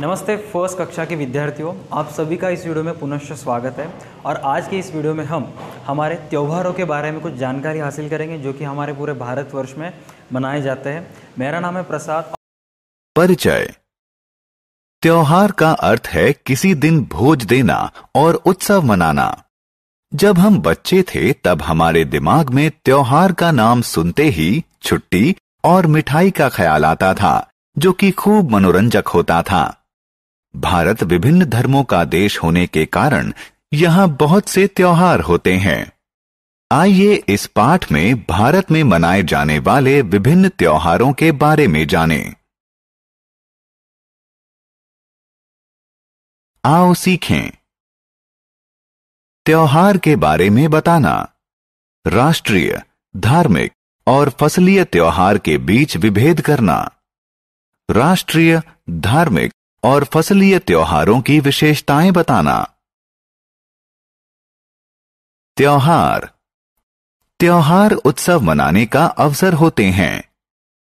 नमस्ते फर्स्ट कक्षा के विद्यार्थियों आप सभी का इस वीडियो में पुनः स्वागत है और आज के इस वीडियो में हम हमारे त्योहारों के बारे में कुछ जानकारी हासिल करेंगे जो कि हमारे पूरे भारतवर्ष में मनाए जाते हैं मेरा नाम है प्रसाद परिचय त्योहार का अर्थ है किसी दिन भोज देना और उत्सव मनाना जब हम बच्चे थे तब हमारे दिमाग में त्योहार का नाम सुनते ही छुट्टी और मिठाई का ख्याल आता था जो कि खूब मनोरंजक होता था भारत विभिन्न धर्मों का देश होने के कारण यहाँ बहुत से त्योहार होते हैं आइए इस पाठ में भारत में मनाए जाने वाले विभिन्न त्योहारों के बारे में जानें। आओ सीखें त्योहार के बारे में बताना राष्ट्रीय धार्मिक और फसलीय त्योहार के बीच विभेद करना राष्ट्रीय धार्मिक और फसलीय त्योहारों की विशेषताएं बताना त्योहार त्योहार उत्सव मनाने का अवसर होते हैं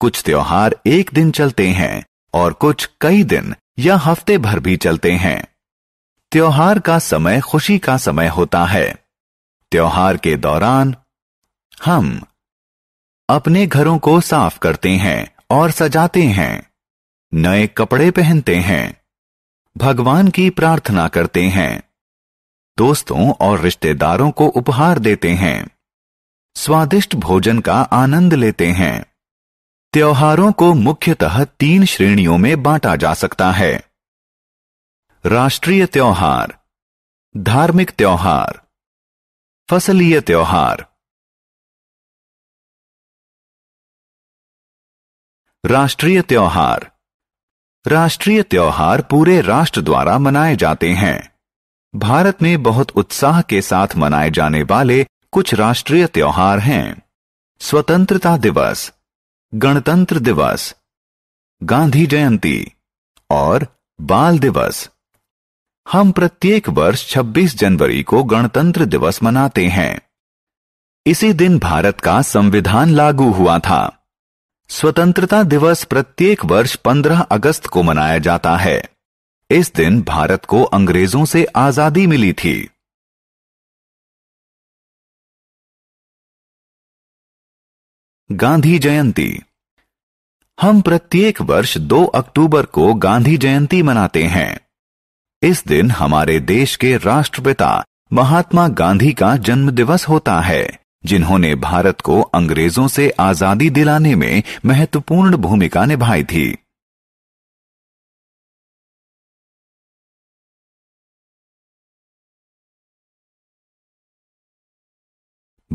कुछ त्योहार एक दिन चलते हैं और कुछ कई दिन या हफ्ते भर भी चलते हैं त्योहार का समय खुशी का समय होता है त्योहार के दौरान हम अपने घरों को साफ करते हैं और सजाते हैं नए कपड़े पहनते हैं भगवान की प्रार्थना करते हैं दोस्तों और रिश्तेदारों को उपहार देते हैं स्वादिष्ट भोजन का आनंद लेते हैं त्योहारों को मुख्यतः तीन श्रेणियों में बांटा जा सकता है राष्ट्रीय त्योहार धार्मिक त्योहार फसलीय त्योहार राष्ट्रीय त्योहार राष्ट्रीय त्योहार पूरे राष्ट्र द्वारा मनाए जाते हैं भारत में बहुत उत्साह के साथ मनाए जाने वाले कुछ राष्ट्रीय त्योहार हैं स्वतंत्रता दिवस गणतंत्र दिवस गांधी जयंती और बाल दिवस हम प्रत्येक वर्ष 26 जनवरी को गणतंत्र दिवस मनाते हैं इसी दिन भारत का संविधान लागू हुआ था स्वतंत्रता दिवस प्रत्येक वर्ष 15 अगस्त को मनाया जाता है इस दिन भारत को अंग्रेजों से आजादी मिली थी गांधी जयंती हम प्रत्येक वर्ष 2 अक्टूबर को गांधी जयंती मनाते हैं इस दिन हमारे देश के राष्ट्रपिता महात्मा गांधी का जन्म दिवस होता है जिन्होंने भारत को अंग्रेजों से आजादी दिलाने में महत्वपूर्ण भूमिका निभाई थी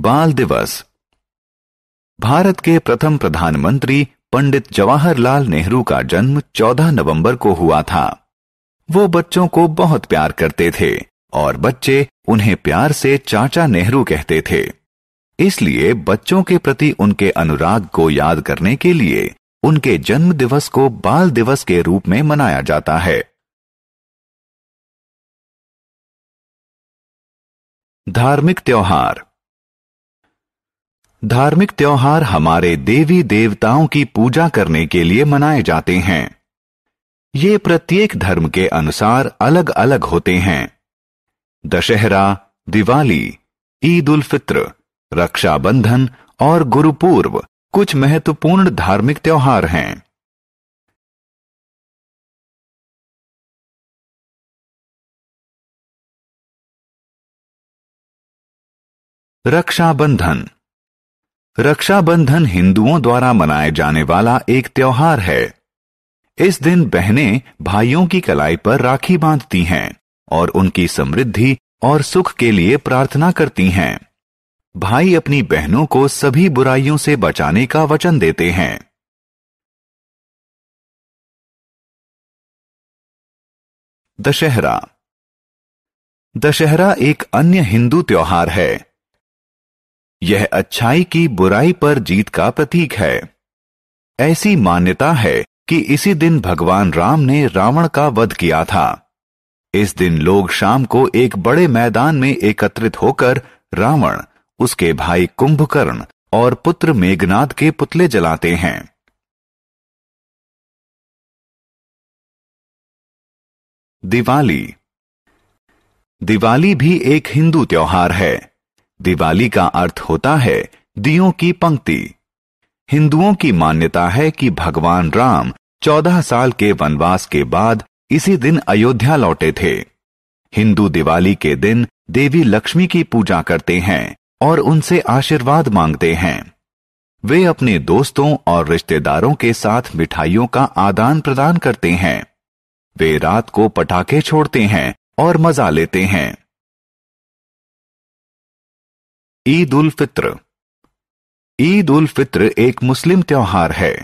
बाल दिवस भारत के प्रथम प्रधानमंत्री पंडित जवाहरलाल नेहरू का जन्म 14 नवंबर को हुआ था वो बच्चों को बहुत प्यार करते थे और बच्चे उन्हें प्यार से चाचा नेहरू कहते थे इसलिए बच्चों के प्रति उनके अनुराग को याद करने के लिए उनके जन्म दिवस को बाल दिवस के रूप में मनाया जाता है धार्मिक त्योहार धार्मिक त्योहार हमारे देवी देवताओं की पूजा करने के लिए मनाए जाते हैं ये प्रत्येक धर्म के अनुसार अलग अलग होते हैं दशहरा दिवाली ईद उल फित्र रक्षाबंधन और गुरुपूर्व कुछ महत्वपूर्ण धार्मिक त्योहार हैं रक्षाबंधन रक्षाबंधन हिंदुओं द्वारा मनाए जाने वाला एक त्यौहार है इस दिन बहनें भाइयों की कलाई पर राखी बांधती हैं और उनकी समृद्धि और सुख के लिए प्रार्थना करती हैं भाई अपनी बहनों को सभी बुराइयों से बचाने का वचन देते हैं दशहरा दशहरा एक अन्य हिंदू त्योहार है यह अच्छाई की बुराई पर जीत का प्रतीक है ऐसी मान्यता है कि इसी दिन भगवान राम ने रावण का वध किया था इस दिन लोग शाम को एक बड़े मैदान में एकत्रित होकर रावण उसके भाई कुंभकर्ण और पुत्र मेघनाद के पुतले जलाते हैं दिवाली दिवाली भी एक हिंदू त्योहार है दिवाली का अर्थ होता है दियों की पंक्ति हिंदुओं की मान्यता है कि भगवान राम चौदह साल के वनवास के बाद इसी दिन अयोध्या लौटे थे हिंदू दिवाली के दिन देवी लक्ष्मी की पूजा करते हैं और उनसे आशीर्वाद मांगते हैं वे अपने दोस्तों और रिश्तेदारों के साथ मिठाइयों का आदान प्रदान करते हैं वे रात को पटाखे छोड़ते हैं और मजा लेते हैं ईद उल फित्र ईद उल फित्र एक मुस्लिम त्योहार है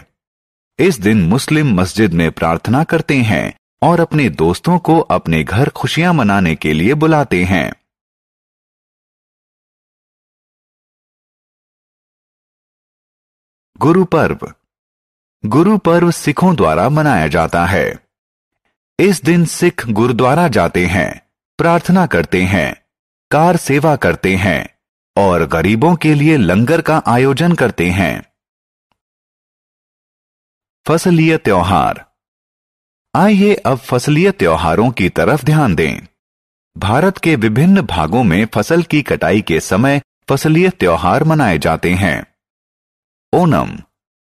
इस दिन मुस्लिम मस्जिद में प्रार्थना करते हैं और अपने दोस्तों को अपने घर खुशियां मनाने के लिए बुलाते हैं गुरु पर्व गुरु पर्व सिखों द्वारा मनाया जाता है इस दिन सिख गुरुद्वारा जाते हैं प्रार्थना करते हैं कार सेवा करते हैं और गरीबों के लिए लंगर का आयोजन करते हैं फसलीय त्योहार आइए अब फसलीय त्योहारों की तरफ ध्यान दें भारत के विभिन्न भागों में फसल की कटाई के समय फसलीय त्योहार मनाए जाते हैं ओनम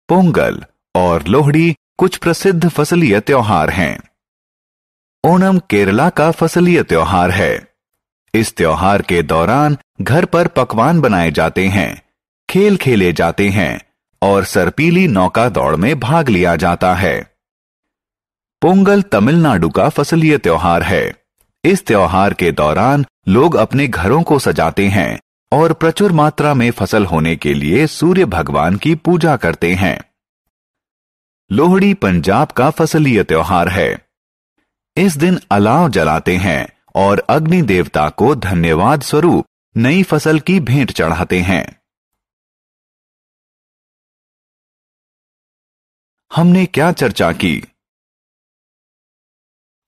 पोंगल और लोहड़ी कुछ प्रसिद्ध फसलीय त्योहार हैं ओणम केरला का फसलीय त्योहार है इस त्योहार के दौरान घर पर पकवान बनाए जाते हैं खेल खेले जाते हैं और सरपीली नौका दौड़ में भाग लिया जाता है पोंगल तमिलनाडु का फसलीय त्योहार है इस त्योहार के दौरान लोग अपने घरों को सजाते हैं और प्रचुर मात्रा में फसल होने के लिए सूर्य भगवान की पूजा करते हैं लोहड़ी पंजाब का फसलीय त्योहार है इस दिन अलाव जलाते हैं और अग्नि देवता को धन्यवाद स्वरूप नई फसल की भेंट चढ़ाते हैं हमने क्या चर्चा की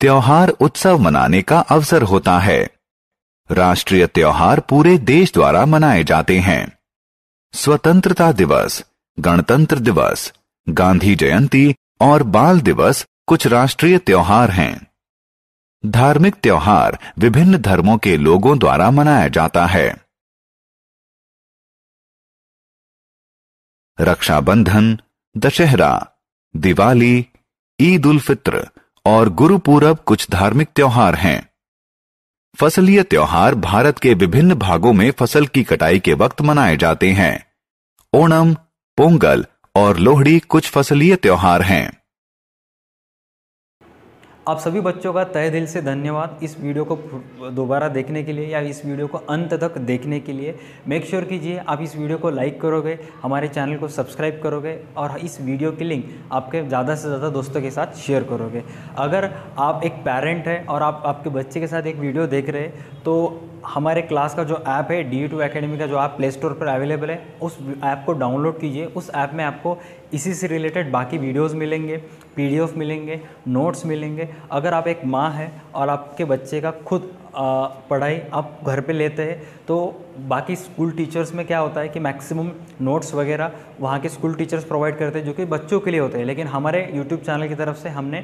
त्योहार उत्सव मनाने का अवसर होता है राष्ट्रीय त्योहार पूरे देश द्वारा मनाए जाते हैं स्वतंत्रता दिवस गणतंत्र दिवस गांधी जयंती और बाल दिवस कुछ राष्ट्रीय त्योहार हैं धार्मिक त्योहार विभिन्न धर्मों के लोगों द्वारा मनाया जाता है रक्षाबंधन दशहरा दिवाली ईद उल फित्र और गुरु कुछ धार्मिक त्योहार हैं फसलीय त्योहार भारत के विभिन्न भागों में फसल की कटाई के वक्त मनाए जाते हैं ओणम पोंगल और लोहड़ी कुछ फसलीय त्योहार हैं आप सभी बच्चों का तय दिल से धन्यवाद इस वीडियो को दोबारा देखने के लिए या इस वीडियो को अंत तक देखने के लिए मेक श्योर कीजिए आप इस वीडियो को लाइक करोगे हमारे चैनल को सब्सक्राइब करोगे और इस वीडियो की लिंक आपके ज़्यादा से ज़्यादा दोस्तों के साथ शेयर करोगे अगर आप एक पेरेंट हैं और आप आपके बच्चे के साथ एक वीडियो देख रहे हैं तो हमारे क्लास का जो ऐप है डी टू अकेडमी का जो ऐप प्ले स्टोर पर अवेलेबल है उस ऐप को डाउनलोड कीजिए उस ऐप में आपको इसी से रिलेटेड बाकी वीडियोस मिलेंगे पीडीएफ मिलेंगे नोट्स मिलेंगे अगर आप एक माँ हैं और आपके बच्चे का खुद पढ़ाई आप घर पे लेते हैं तो बाकी स्कूल टीचर्स में क्या होता है कि मैक्सिमम नोट्स वगैरह वहाँ के स्कूल टीचर्स प्रोवाइड करते हैं जो कि बच्चों के लिए होते हैं लेकिन हमारे यूट्यूब चैनल की तरफ से हमने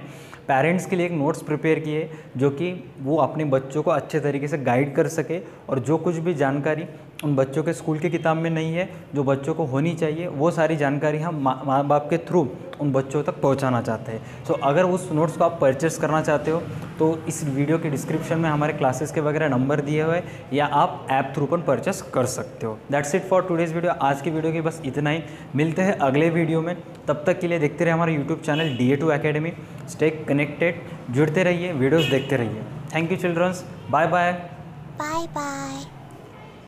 पेरेंट्स के लिए एक नोट्स प्रिपेयर किए जो कि वो अपने बच्चों को अच्छे तरीके से गाइड कर सके और जो कुछ भी जानकारी उन बच्चों के स्कूल की किताब में नहीं है जो बच्चों को होनी चाहिए वो सारी जानकारी हम माँ बाप के थ्रू उन बच्चों तक पहुँचाना चाहते हैं सो तो अगर उस नोट्स को आप परचेस करना चाहते हो तो इस वीडियो के डिस्क्रिप्शन में हमारे क्लासेस के वगैरह नंबर दिए हुए या आप ऐप थ्रू पर परचेस कर सकते हो that's it for today's video आज की वीडियो की बस इतना ही मिलते हैं अगले वीडियो में तब तक के लिए देखते रहे हमारे YouTube channel D A two academy stay connected जुड़ते रहिए वीडियोज़ देखते रहिए thank you childrens bye bye bye bye